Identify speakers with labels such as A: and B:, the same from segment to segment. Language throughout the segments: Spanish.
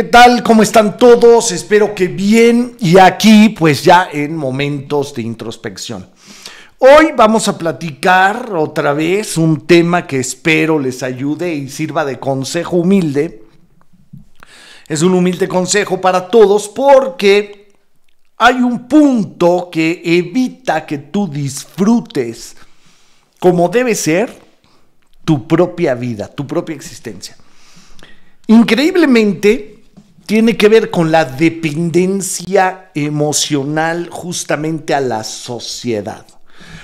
A: ¿Qué tal? ¿Cómo están todos? Espero que bien y aquí pues ya en momentos de introspección. Hoy vamos a platicar otra vez un tema que espero les ayude y sirva de consejo humilde. Es un humilde consejo para todos porque hay un punto que evita que tú disfrutes como debe ser tu propia vida, tu propia existencia. Increíblemente, tiene que ver con la dependencia emocional justamente a la sociedad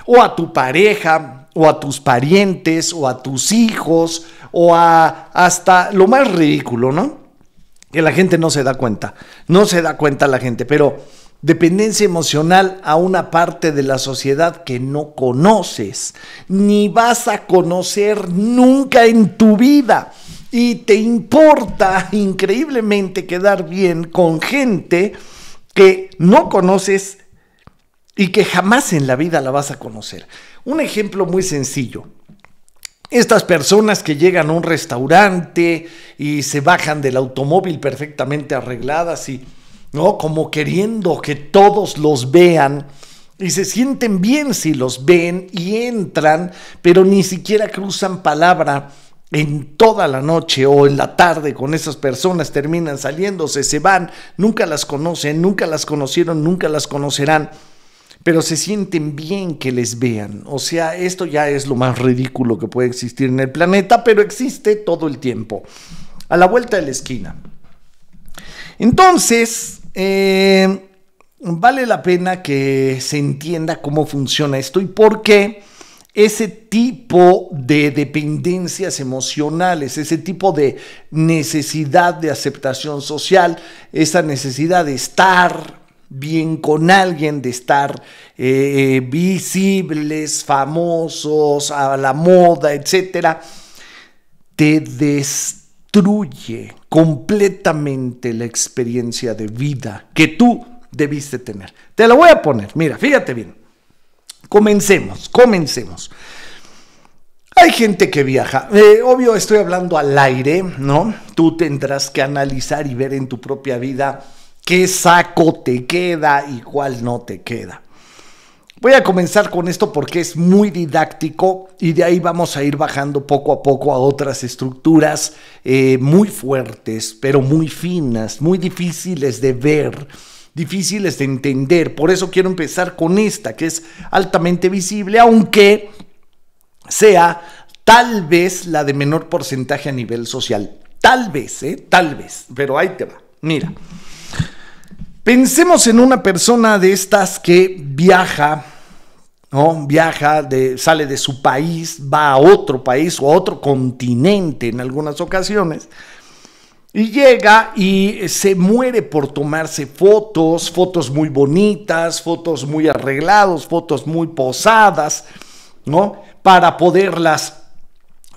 A: o a tu pareja o a tus parientes o a tus hijos o a hasta lo más ridículo, ¿no? Que la gente no se da cuenta, no se da cuenta la gente, pero dependencia emocional a una parte de la sociedad que no conoces, ni vas a conocer nunca en tu vida y te importa increíblemente quedar bien con gente que no conoces y que jamás en la vida la vas a conocer. Un ejemplo muy sencillo. Estas personas que llegan a un restaurante y se bajan del automóvil perfectamente arregladas y, ¿no? Como queriendo que todos los vean y se sienten bien si los ven y entran, pero ni siquiera cruzan palabra en toda la noche o en la tarde con esas personas, terminan saliéndose, se van, nunca las conocen, nunca las conocieron, nunca las conocerán, pero se sienten bien que les vean. O sea, esto ya es lo más ridículo que puede existir en el planeta, pero existe todo el tiempo, a la vuelta de la esquina. Entonces, eh, vale la pena que se entienda cómo funciona esto y por qué ese tipo de dependencias emocionales, ese tipo de necesidad de aceptación social, esa necesidad de estar bien con alguien, de estar eh, eh, visibles, famosos, a la moda, etcétera, te destruye completamente la experiencia de vida que tú debiste tener. Te la voy a poner, mira, fíjate bien. Comencemos, comencemos. Hay gente que viaja. Eh, obvio, estoy hablando al aire, ¿no? Tú tendrás que analizar y ver en tu propia vida qué saco te queda y cuál no te queda. Voy a comenzar con esto porque es muy didáctico y de ahí vamos a ir bajando poco a poco a otras estructuras eh, muy fuertes, pero muy finas, muy difíciles de ver difíciles de entender. Por eso quiero empezar con esta, que es altamente visible, aunque sea tal vez la de menor porcentaje a nivel social. Tal vez, ¿eh? Tal vez. Pero ahí te va. Mira. Pensemos en una persona de estas que viaja, ¿no? Viaja, de, sale de su país, va a otro país o a otro continente en algunas ocasiones y llega y eh, se muere por tomarse fotos, fotos muy bonitas, fotos muy arreglados, fotos muy posadas, ¿no? Para poderlas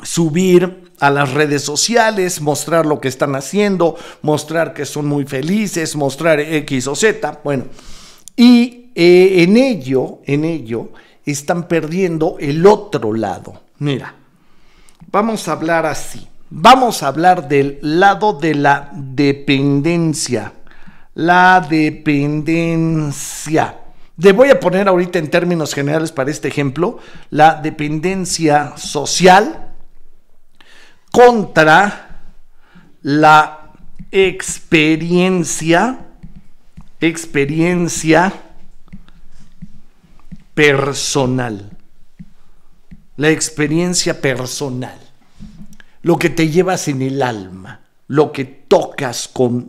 A: subir a las redes sociales, mostrar lo que están haciendo, mostrar que son muy felices, mostrar X o Z, bueno. Y eh, en ello, en ello, están perdiendo el otro lado. Mira, vamos a hablar así. Vamos a hablar del lado de la dependencia. La dependencia. Le voy a poner ahorita en términos generales para este ejemplo, la dependencia social contra la experiencia, experiencia personal. La experiencia personal lo que te llevas en el alma, lo que tocas con,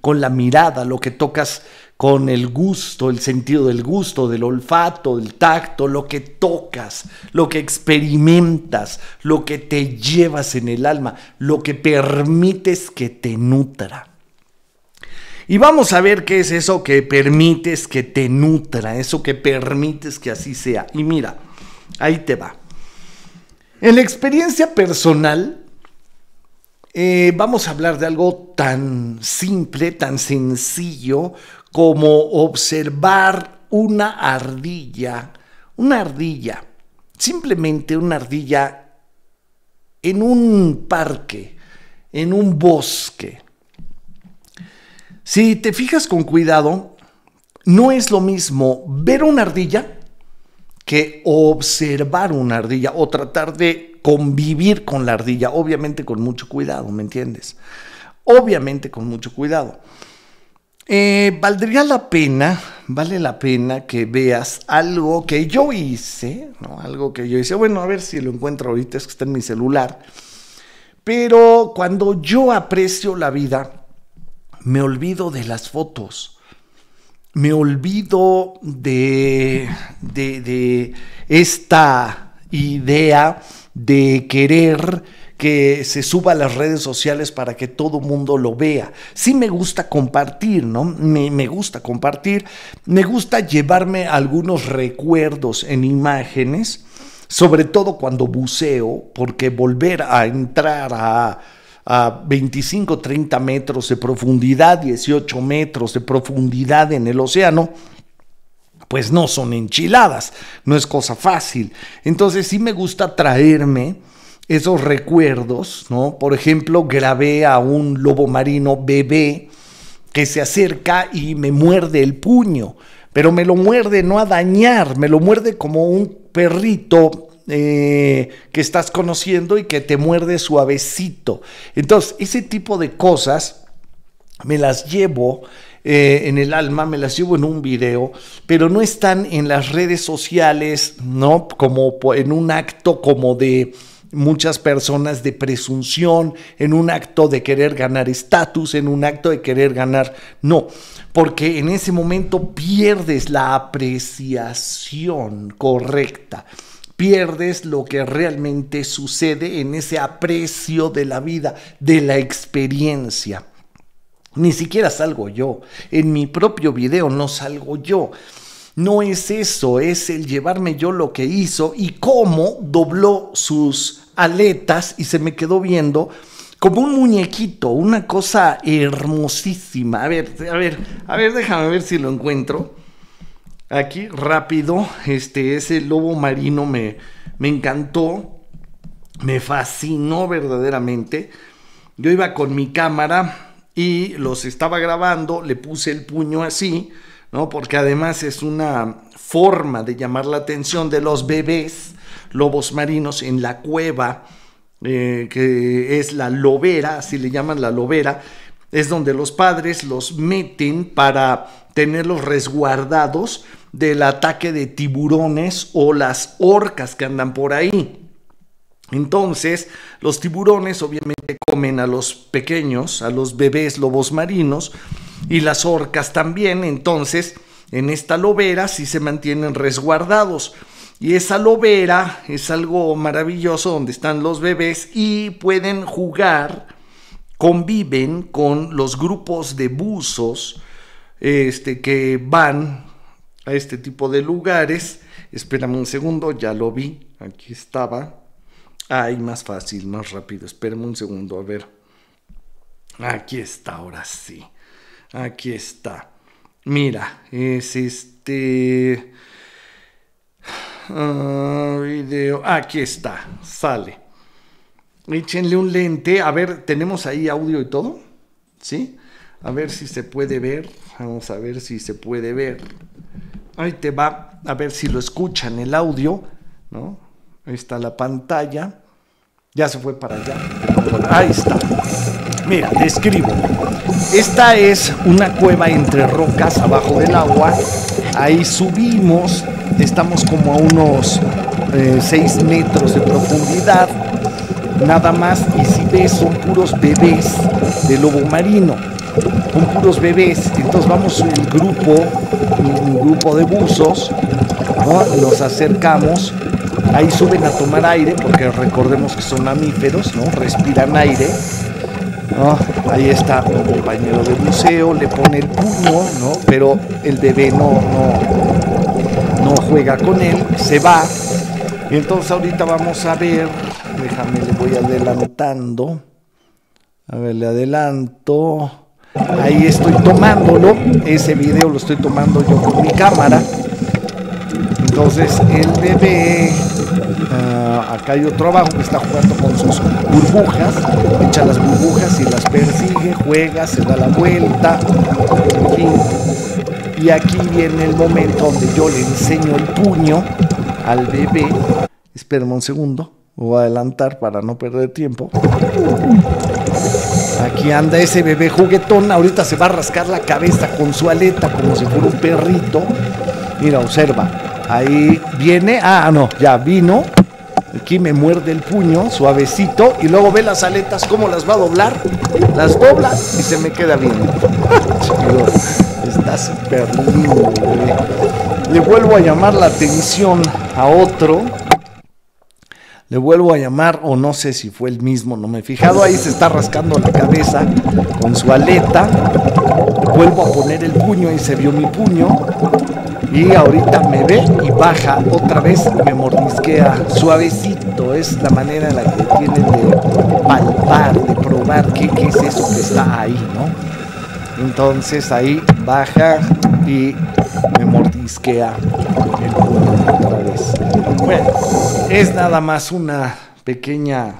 A: con la mirada, lo que tocas con el gusto, el sentido del gusto, del olfato, del tacto, lo que tocas, lo que experimentas, lo que te llevas en el alma, lo que permites que te nutra. Y vamos a ver qué es eso que permites que te nutra, eso que permites que así sea. Y mira, ahí te va. En la experiencia personal, eh, vamos a hablar de algo tan simple, tan sencillo como observar una ardilla, una ardilla, simplemente una ardilla en un parque, en un bosque. Si te fijas con cuidado, no es lo mismo ver una ardilla que observar una ardilla o tratar de convivir con la ardilla, obviamente con mucho cuidado, ¿me entiendes? Obviamente con mucho cuidado. Eh, valdría la pena, vale la pena que veas algo que yo hice, Algo que yo hice. Bueno, a ver si lo encuentro ahorita, es que está en mi celular. Pero cuando yo aprecio la vida, me olvido de las fotos me olvido de, esta idea de querer que se suba a las redes sociales para que todo mundo lo vea. Sí me gusta compartir, ¿no? me, gusta compartir, me gusta llevarme algunos recuerdos en imágenes, sobre todo cuando buceo, porque volver a entrar a a 25, 30 metros de profundidad, 18 metros de profundidad en el océano, pues no son enchiladas, no es cosa fácil. Entonces sí me gusta traerme esos recuerdos, ¿no? Por ejemplo, grabé a un lobo marino bebé que se acerca y me muerde el puño, pero me lo muerde no a dañar, me lo muerde como un perrito eh, que estás conociendo y que te muerde suavecito. Entonces, ese tipo de cosas me las llevo eh, en el alma, me las llevo en un video, pero no están en las redes sociales, ¿no? Como en un acto como de muchas personas de presunción, en un acto de querer ganar estatus, en un acto de querer ganar. No, porque en ese momento pierdes la apreciación correcta pierdes lo que realmente sucede en ese aprecio de la vida, de la experiencia. Ni siquiera salgo yo. En mi propio video no salgo yo. No es eso, es el llevarme yo lo que hizo y cómo dobló sus aletas y se me quedó viendo como un muñequito, una cosa hermosísima. A ver, a ver, a ver, déjame ver si lo encuentro. Aquí rápido, este, ese lobo marino me, me encantó, me fascinó verdaderamente. Yo iba con mi cámara y los estaba grabando, le puse el puño así, ¿no? Porque además es una forma de llamar la atención de los bebés lobos marinos en la cueva, eh, que es la lobera, así le llaman la lobera, es donde los padres los meten para tenerlos resguardados del ataque de tiburones o las orcas que andan por ahí. Entonces, los tiburones obviamente comen a los pequeños, a los bebés lobos marinos y las orcas también. Entonces, en esta lobera sí se mantienen resguardados. Y esa lobera es algo maravilloso donde están los bebés y pueden jugar conviven con los grupos de buzos este, que van a este tipo de lugares. Espérame un segundo, ya lo vi, aquí estaba. Ay, más fácil, más rápido. Espérame un segundo, a ver. Aquí está, ahora sí. Aquí está. Mira, es este... Ah, video. Aquí está, sale. Échenle un lente. A ver, ¿tenemos ahí audio y todo? ¿Sí? A ver si se puede ver. Vamos a ver si se puede ver. Ahí te va. A ver si lo escuchan el audio. ¿No? Ahí está la pantalla. Ya se fue para allá. Ahí está. Mira, escribo Esta es una cueva entre rocas abajo del agua. Ahí subimos. Estamos como a unos 6 eh, metros de profundidad nada más. Y si ves, son puros bebés de lobo marino. Son puros bebés. Entonces vamos en grupo, un grupo de buzos, ¿no? nos acercamos. Ahí suben a tomar aire, porque recordemos que son mamíferos, ¿no? Respiran aire. Ahí está un compañero de buceo le pone el puño, ¿no? Pero el bebé no, no, no juega con él, se va. Entonces ahorita vamos a ver Déjame, le voy adelantando. A ver, le adelanto. Ahí estoy tomándolo. Ese video lo estoy tomando yo con mi cámara. Entonces el bebé, ah, acá hay otro abajo que está jugando con sus burbujas, echa las burbujas y las persigue, juega, se da la vuelta, Y aquí viene el momento donde yo le enseño el puño al bebé. Espérame un segundo voy a adelantar para no perder tiempo. Aquí anda ese bebé juguetón. Ahorita se va a rascar la cabeza con su aleta como si fuera un perrito. Mira, observa. Ahí viene. Ah, no, ya vino. Aquí me muerde el puño suavecito y luego ve las aletas cómo las va a doblar. Las dobla y se me queda viendo. está súper lindo, Le vuelvo a llamar la atención a otro le vuelvo a llamar, o no sé si fue el mismo, no me he fijado, ahí se está rascando la cabeza con su aleta, vuelvo a poner el puño y se vio mi puño, y ahorita me ve y baja otra vez me mordisquea suavecito, es la manera en la que tiene de palpar, de probar qué, es eso que está ahí, ¿no? Entonces ahí baja y me mordisquea el puño otra vez. Bueno es nada más una pequeña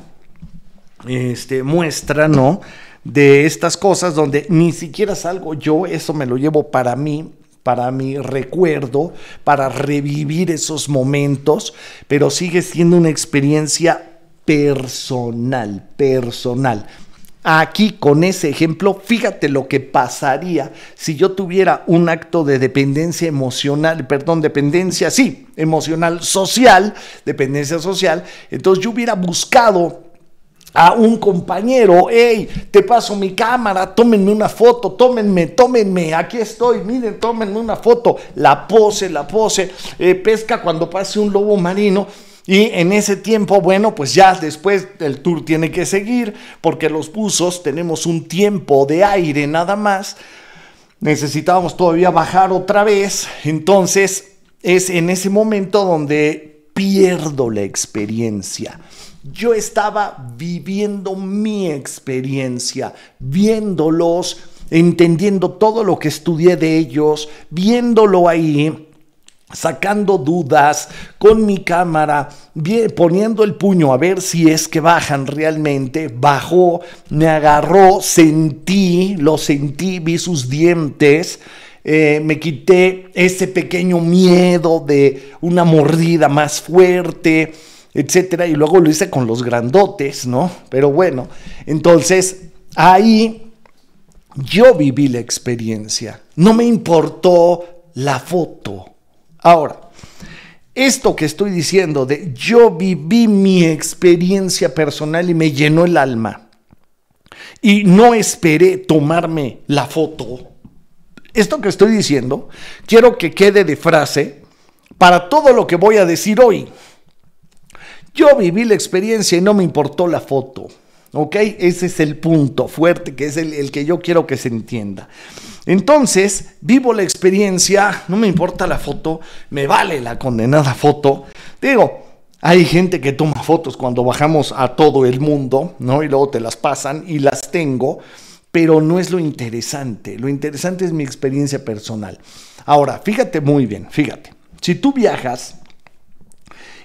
A: este, muestra, ¿no? De estas cosas donde ni siquiera salgo yo, eso me lo llevo para mí, para mi recuerdo, para revivir esos momentos, pero sigue siendo una experiencia personal, personal. Aquí con ese ejemplo, fíjate lo que pasaría si yo tuviera un acto de dependencia emocional, perdón, dependencia, sí, emocional social, dependencia social, entonces yo hubiera buscado a un compañero, hey, te paso mi cámara, tómenme una foto, tómenme, tómenme, aquí estoy, miren, tómenme una foto, la pose, la pose, eh, pesca cuando pase un lobo marino, y en ese tiempo, bueno, pues ya después el tour tiene que seguir, porque los buzos tenemos un tiempo de aire nada más. Necesitábamos todavía bajar otra vez. Entonces es en ese momento donde pierdo la experiencia. Yo estaba viviendo mi experiencia, viéndolos, entendiendo todo lo que estudié de ellos, viéndolo ahí sacando dudas con mi cámara, poniendo el puño a ver si es que bajan realmente. Bajó, me agarró, sentí, lo sentí, vi sus dientes. Eh, me quité ese pequeño miedo de una mordida más fuerte, etcétera, y luego lo hice con los grandotes, ¿no? Pero bueno, entonces ahí yo viví la experiencia. No me importó la foto Ahora, esto que estoy diciendo de yo viví mi experiencia personal y me llenó el alma y no esperé tomarme la foto, esto que estoy diciendo, quiero que quede de frase para todo lo que voy a decir hoy. Yo viví la experiencia y no me importó la foto. ¿Ok? Ese es el punto fuerte, que es el, que yo quiero que se entienda. Entonces, vivo la experiencia, no me importa la foto, me vale la condenada foto. Digo, hay gente que toma fotos cuando bajamos a todo el mundo, ¿no? Y luego te las pasan y las tengo, pero no es lo interesante. Lo interesante es mi experiencia personal. Ahora, fíjate muy bien, fíjate. Si tú viajas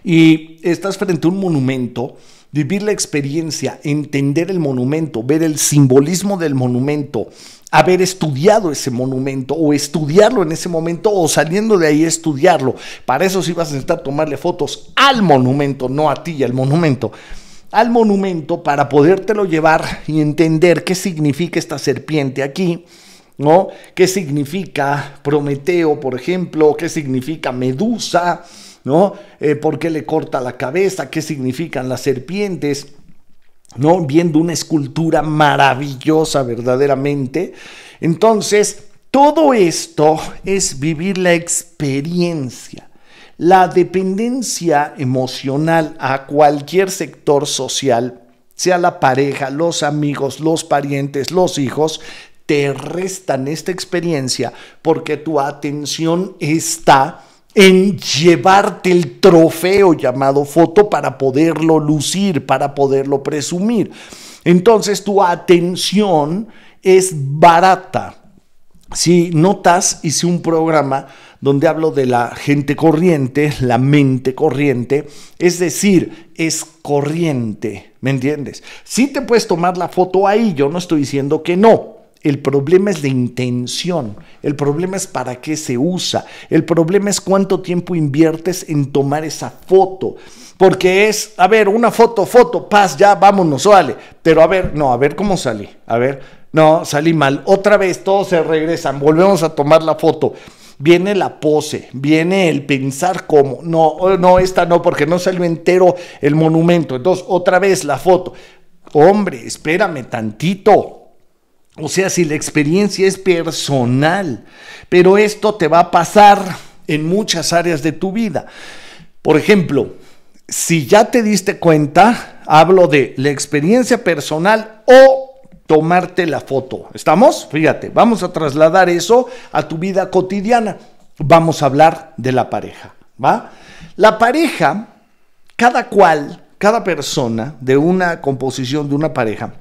A: y estás frente a un monumento, vivir la experiencia, entender el monumento, ver el simbolismo del monumento, haber estudiado ese monumento o estudiarlo en ese momento o saliendo de ahí estudiarlo. Para eso sí vas a necesitar tomarle fotos al monumento, no a ti, y al monumento. Al monumento para podértelo llevar y entender qué significa esta serpiente aquí. ¿No? ¿Qué significa Prometeo, por ejemplo? ¿Qué significa Medusa? ¿no? Eh, ¿Por qué le corta la cabeza? ¿Qué significan las serpientes? ¿No? Viendo una escultura maravillosa verdaderamente. Entonces, todo esto es vivir la experiencia. La dependencia emocional a cualquier sector social, sea la pareja, los amigos, los parientes, los hijos, te restan esta experiencia porque tu atención está en llevarte el trofeo llamado foto para poderlo lucir, para poderlo presumir. Entonces tu atención es barata. Si notas, hice un programa donde hablo de la gente corriente, la mente corriente, es decir, es corriente, ¿me entiendes? si te puedes tomar la foto ahí, yo no estoy diciendo que no, el problema es la intención, el problema es para qué se usa, el problema es cuánto tiempo inviertes en tomar esa foto, porque es, a ver, una foto, foto, paz, ya, vámonos, vale, pero a ver, no, a ver cómo salí, a ver, no, salí mal, otra vez, todos se regresan, volvemos a tomar la foto. Viene la pose, viene el pensar cómo. No, oh, no, esta no, porque no salió entero el monumento. Entonces, otra vez la foto. Hombre, espérame tantito o sea, si la experiencia es personal, pero esto te va a pasar en muchas áreas de tu vida. Por ejemplo, si ya te diste cuenta, hablo de la experiencia personal o tomarte la foto. ¿Estamos? Fíjate, vamos a trasladar eso a tu vida cotidiana. Vamos a hablar de la pareja, ¿va? La pareja, cada cual, cada persona de una composición de una pareja,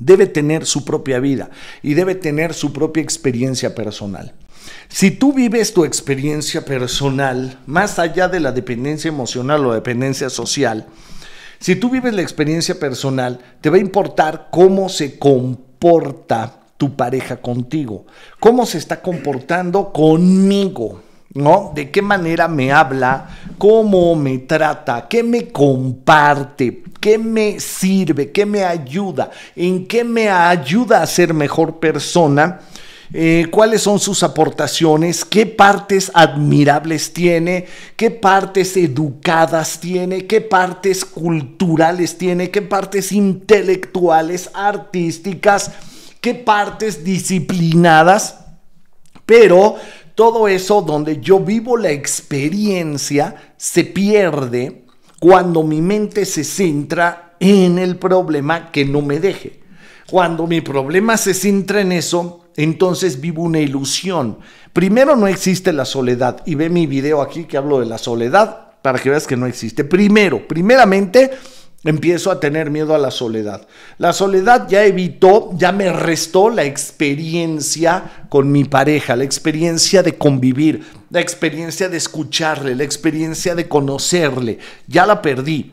A: debe tener su propia vida y debe tener su propia experiencia personal. Si tú vives tu experiencia personal, más allá de la dependencia emocional o dependencia social, si tú vives la experiencia personal, te va a importar cómo se comporta tu pareja contigo, cómo se está comportando conmigo. ¿no? De qué manera me habla, cómo me trata, qué me comparte, qué me sirve, qué me ayuda, en qué me ayuda a ser mejor persona. Eh, cuáles son sus aportaciones, qué partes admirables tiene, qué partes educadas tiene, qué partes culturales tiene, qué partes intelectuales, artísticas, qué partes disciplinadas, pero todo eso donde yo vivo la experiencia se pierde cuando mi mente se centra en el problema que no me deje. Cuando mi problema se centra en eso, entonces vivo una ilusión. Primero no existe la soledad y ve mi video aquí que hablo de la soledad para que veas que no existe. Primero, primeramente Empiezo a tener miedo a la soledad. La soledad ya evitó, ya me restó la experiencia con mi pareja, la experiencia de convivir, la experiencia de escucharle, la experiencia de conocerle. Ya la perdí.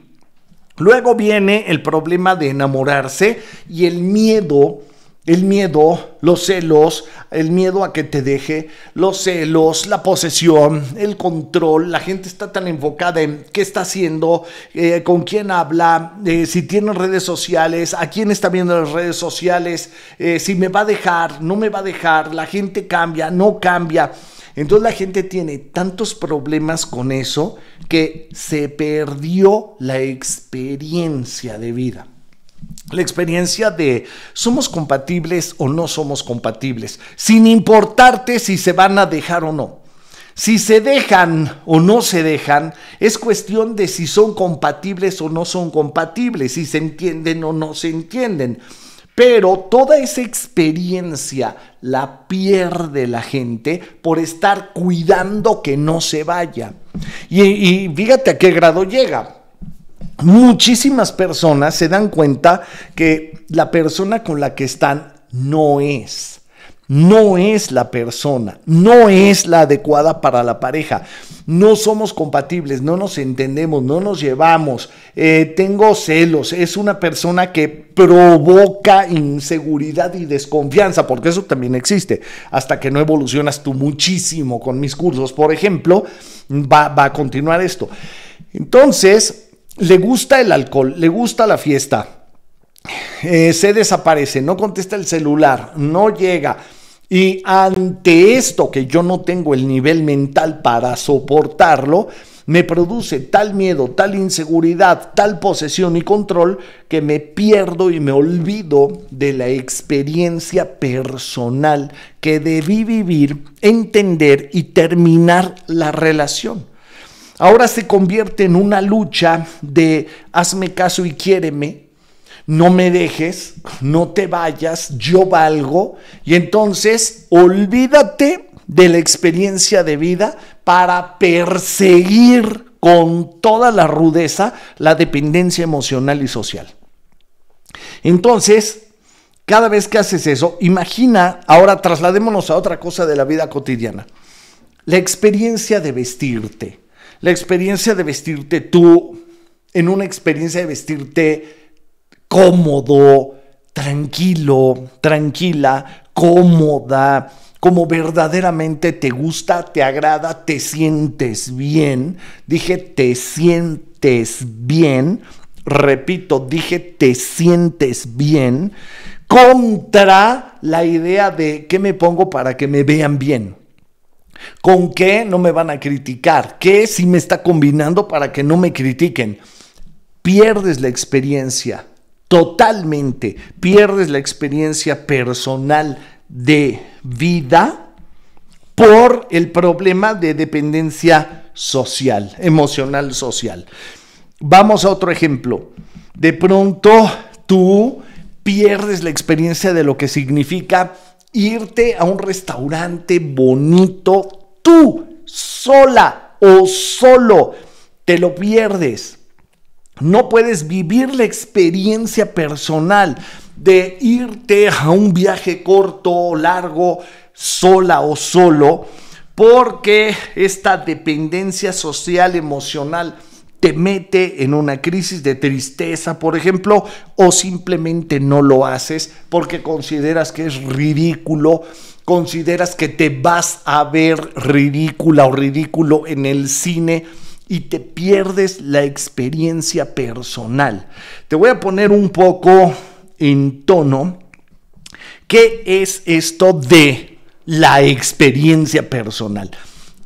A: Luego viene el problema de enamorarse y el miedo el miedo, los celos, el miedo a que te deje, los celos, la posesión, el control. La gente está tan enfocada en qué está haciendo, eh, con quién habla, eh, si tiene redes sociales, a quién está viendo las redes sociales, eh, si me va a dejar, no me va a dejar. La gente cambia, no cambia. Entonces la gente tiene tantos problemas con eso que se perdió la experiencia de vida. La experiencia de somos compatibles o no somos compatibles, sin importarte si se van a dejar o no. Si se dejan o no se dejan, es cuestión de si son compatibles o no son compatibles, si se entienden o no se entienden. Pero toda esa experiencia la pierde la gente por estar cuidando que no se vaya. Y, y fíjate a qué grado llega muchísimas personas se dan cuenta que la persona con la que están no es. No es la persona, no es la adecuada para la pareja. No somos compatibles, no nos entendemos, no nos llevamos. Eh, tengo celos, es una persona que provoca inseguridad y desconfianza, porque eso también existe. Hasta que no evolucionas tú muchísimo con mis cursos, por ejemplo, va, va a continuar esto. Entonces, le gusta el alcohol, le gusta la fiesta, eh, se desaparece, no contesta el celular, no llega. Y ante esto, que yo no tengo el nivel mental para soportarlo, me produce tal miedo, tal inseguridad, tal posesión y control que me pierdo y me olvido de la experiencia personal que debí vivir, entender y terminar la relación ahora se convierte en una lucha de hazme caso y quiéreme, no me dejes, no te vayas, yo valgo. Y entonces olvídate de la experiencia de vida para perseguir con toda la rudeza la dependencia emocional y social. Entonces, cada vez que haces eso, imagina, ahora trasladémonos a otra cosa de la vida cotidiana, la experiencia de vestirte la experiencia de vestirte tú, en una experiencia de vestirte cómodo, tranquilo, tranquila, cómoda, como verdaderamente te gusta, te agrada, te sientes bien. Dije, te sientes bien. Repito, dije, te sientes bien contra la idea de qué me pongo para que me vean bien. ¿Con qué no me van a criticar? ¿Qué si me está combinando para que no me critiquen? Pierdes la experiencia totalmente, pierdes la experiencia personal de vida por el problema de dependencia social, emocional social. Vamos a otro ejemplo. De pronto tú pierdes la experiencia de lo que significa irte a un restaurante bonito tú sola o solo. Te lo pierdes. No puedes vivir la experiencia personal de irte a un viaje corto o largo sola o solo porque esta dependencia social emocional te mete en una crisis de tristeza, por ejemplo, o simplemente no lo haces porque consideras que es ridículo, consideras que te vas a ver ridícula o ridículo en el cine y te pierdes la experiencia personal. Te voy a poner un poco en tono qué es esto de la experiencia personal.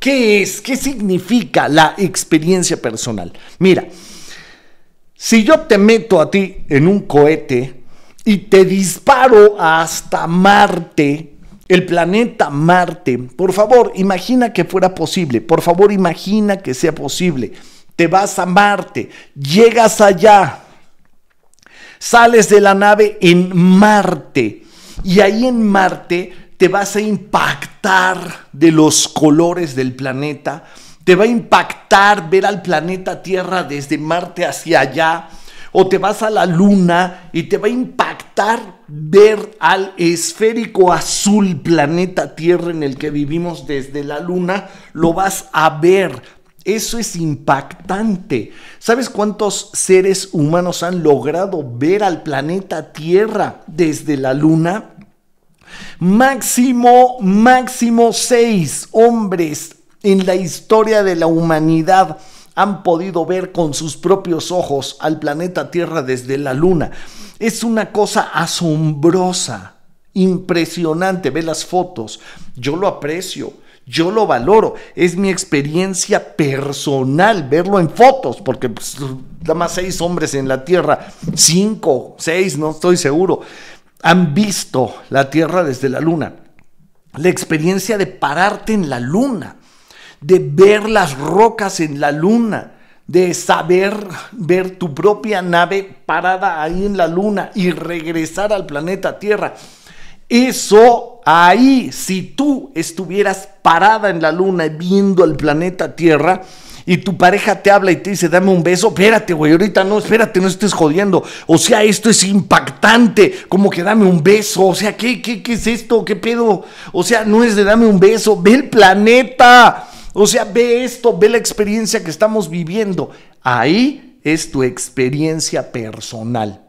A: ¿Qué es? ¿Qué significa la experiencia personal? Mira, si yo te meto a ti en un cohete y te disparo hasta Marte, el planeta Marte, por favor, imagina que fuera posible, por favor, imagina que sea posible. Te vas a Marte, llegas allá, sales de la nave en Marte y ahí en Marte te vas a impactar de los colores del planeta, te va a impactar ver al planeta Tierra desde Marte hacia allá, o te vas a la Luna y te va a impactar ver al esférico azul planeta Tierra en el que vivimos desde la Luna, lo vas a ver. Eso es impactante. ¿Sabes cuántos seres humanos han logrado ver al planeta Tierra desde la Luna? Máximo, máximo seis hombres en la historia de la humanidad han podido ver con sus propios ojos al planeta Tierra desde la Luna. Es una cosa asombrosa, impresionante. Ve las fotos. Yo lo aprecio. Yo lo valoro, es mi experiencia personal verlo en fotos, porque pues, nada más seis hombres en la Tierra, cinco, seis, no estoy seguro han visto la Tierra desde la Luna. La experiencia de pararte en la Luna, de ver las rocas en la Luna, de saber ver tu propia nave parada ahí en la Luna y regresar al planeta Tierra. Eso ahí, si tú estuvieras parada en la Luna viendo al planeta Tierra, y tu pareja te habla y te dice, dame un beso, espérate, güey, ahorita no, espérate, no estés jodiendo. O sea, esto es impactante, como que dame un beso, o sea, ¿qué, qué, qué es esto? ¿Qué pedo? O sea, no es de dame un beso, ve el planeta, o sea, ve esto, ve la experiencia que estamos viviendo. Ahí es tu experiencia personal.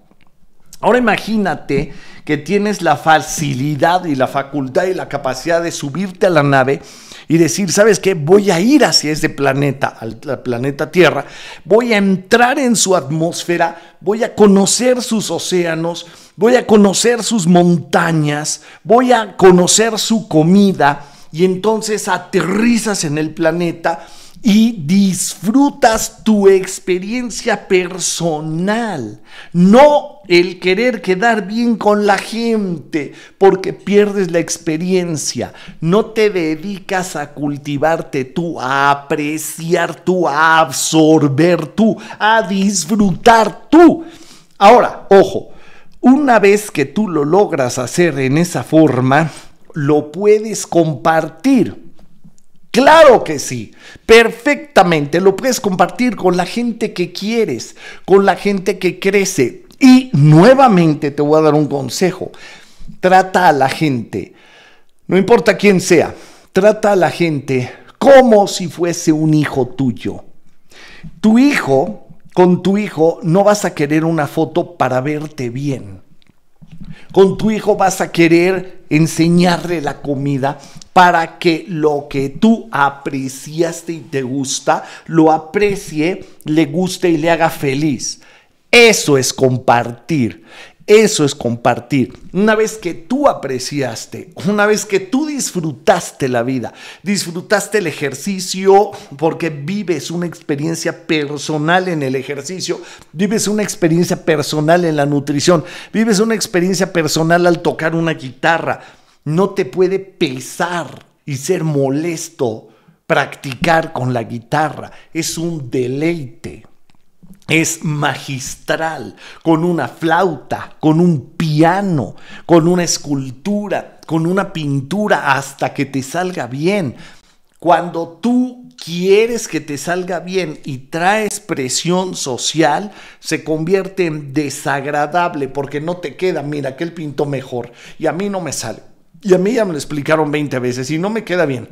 A: Ahora imagínate que tienes la facilidad y la facultad y la capacidad de subirte a la nave y decir, ¿sabes qué? Voy a ir hacia ese planeta, al planeta Tierra, voy a entrar en su atmósfera, voy a conocer sus océanos, voy a conocer sus montañas, voy a conocer su comida y entonces aterrizas en el planeta y disfrutas tu experiencia personal, no el querer quedar bien con la gente, porque pierdes la experiencia. No te dedicas a cultivarte tú, a apreciar tú, a absorber tú, a disfrutar tú. Ahora, ojo, una vez que tú lo logras hacer en esa forma, lo puedes compartir. Claro que sí, perfectamente. Lo puedes compartir con la gente que quieres, con la gente que crece. Y nuevamente te voy a dar un consejo. Trata a la gente, no importa quién sea, trata a la gente como si fuese un hijo tuyo. Tu hijo, con tu hijo, no vas a querer una foto para verte bien. Con tu hijo vas a querer enseñarle la comida para que lo que tú apreciaste y te gusta, lo aprecie, le guste y le haga feliz. Eso es compartir. Eso es compartir. Una vez que tú apreciaste, una vez que tú disfrutaste la vida, disfrutaste el ejercicio porque vives una experiencia personal en el ejercicio, vives una experiencia personal en la nutrición, vives una experiencia personal al tocar una guitarra. No te puede pesar y ser molesto practicar con la guitarra. Es un deleite es magistral, con una flauta, con un piano, con una escultura, con una pintura, hasta que te salga bien. Cuando tú quieres que te salga bien y traes presión social, se convierte en desagradable porque no te queda, mira, que él pintó mejor y a mí no me sale. Y a mí ya me lo explicaron 20 veces y no me queda bien.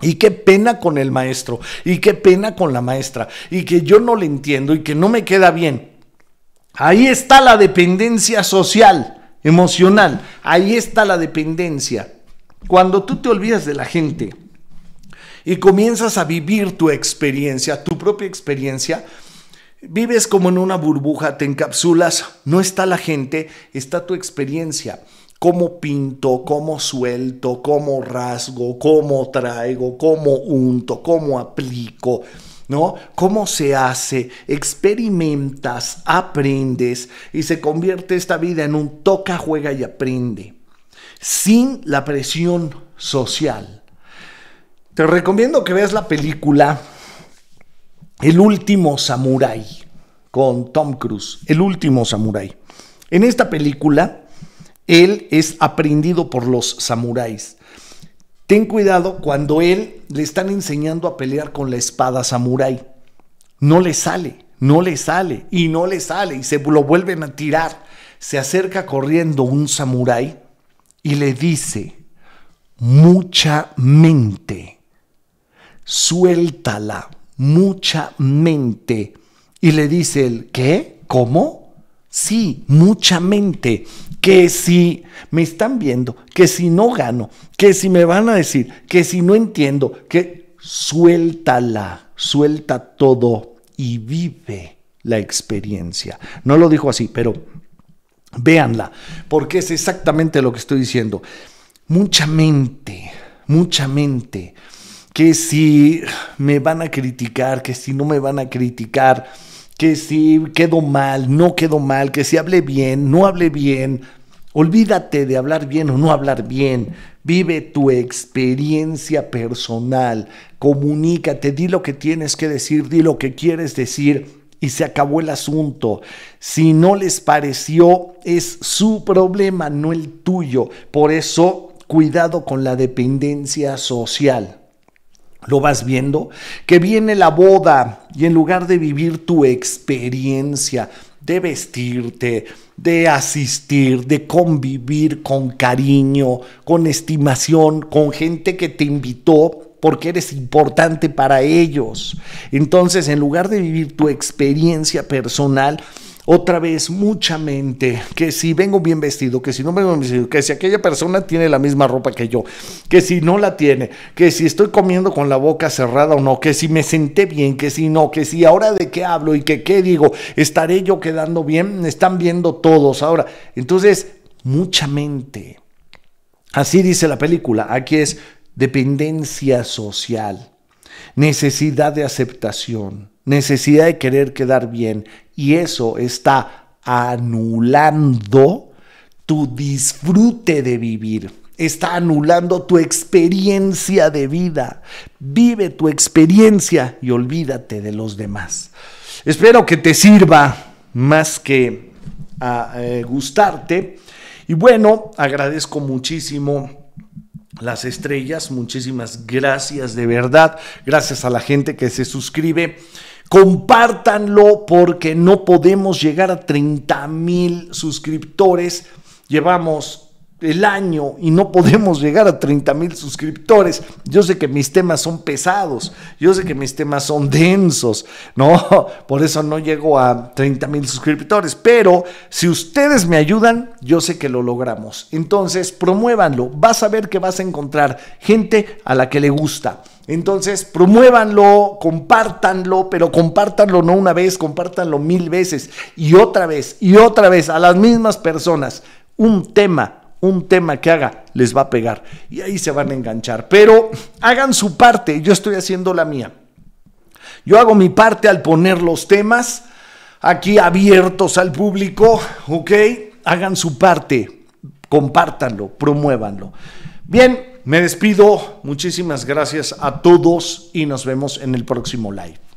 A: Y qué pena con el maestro, y qué pena con la maestra, y que yo no le entiendo y que no me queda bien. Ahí está la dependencia social, emocional, ahí está la dependencia. Cuando tú te olvidas de la gente y comienzas a vivir tu experiencia, tu propia experiencia, vives como en una burbuja, te encapsulas, no está la gente, está tu experiencia cómo pinto, cómo suelto, cómo rasgo, cómo traigo, cómo unto, cómo aplico. ¿no? ¿Cómo se hace? Experimentas, aprendes y se convierte esta vida en un toca, juega y aprende, sin la presión social. Te recomiendo que veas la película El último samurái con Tom Cruise, El último samurái. En esta película él es aprendido por los samuráis. Ten cuidado cuando él le están enseñando a pelear con la espada samurái. No le sale, no le sale y no le sale y se lo vuelven a tirar. Se acerca corriendo un samurái y le dice, mucha mente, suéltala, mucha mente. Y le dice él, ¿qué? ¿Cómo? Sí, mucha mente que si me están viendo, que si no gano, que si me van a decir, que si no entiendo, que suéltala, suelta todo y vive la experiencia. No lo dijo así, pero véanla, porque es exactamente lo que estoy diciendo. Mucha mente, mucha mente, que si me van a criticar, que si no me van a criticar, que si quedó mal, no quedó mal, que si hablé bien, no hablé bien. Olvídate de hablar bien o no hablar bien. Vive tu experiencia personal. Comunícate, di lo que tienes que decir, di lo que quieres decir y se acabó el asunto. Si no les pareció, es su problema, no el tuyo. Por eso, cuidado con la dependencia social lo vas viendo, que viene la boda y en lugar de vivir tu experiencia, de vestirte, de asistir, de convivir con cariño, con estimación, con gente que te invitó porque eres importante para ellos. Entonces, en lugar de vivir tu experiencia personal, otra vez mucha mente, que si vengo bien vestido, que si no vengo bien vestido, que si aquella persona tiene la misma ropa que yo, que si no la tiene, que si estoy comiendo con la boca cerrada o no, que si me senté bien, que si no, que si ahora de qué hablo y que qué digo, estaré yo quedando bien, me están viendo todos ahora. Entonces, mucha mente. Así dice la película, aquí es dependencia social, necesidad de aceptación, necesidad de querer quedar bien, y eso está anulando tu disfrute de vivir está anulando tu experiencia de vida. Vive tu experiencia y olvídate de los demás. Espero que te sirva más que a, ah, eh, gustarte. Y bueno, agradezco muchísimo las estrellas, muchísimas gracias de verdad. Gracias a la gente que se suscribe compartanlo porque no podemos llegar a 30 mil suscriptores. Llevamos el año y no podemos llegar a 30 mil suscriptores. Yo sé que mis temas son pesados, yo sé que mis temas son densos, ¿no? Por eso no llego a 30 mil suscriptores, pero si ustedes me ayudan, yo sé que lo logramos. Entonces, promuévanlo, vas a ver que vas a encontrar gente a la que le gusta. Entonces, promuévanlo, compártanlo, pero compártanlo no una vez, compártanlo mil veces y otra vez y otra vez a las mismas personas. Un tema un tema que haga les va a pegar y ahí se van a enganchar. Pero hagan su parte, yo estoy haciendo la mía. Yo hago mi parte al poner los temas aquí abiertos al público, ¿ok? Hagan su parte, compártanlo, promuévanlo. Bien, me despido, muchísimas gracias a todos y nos vemos en el próximo live.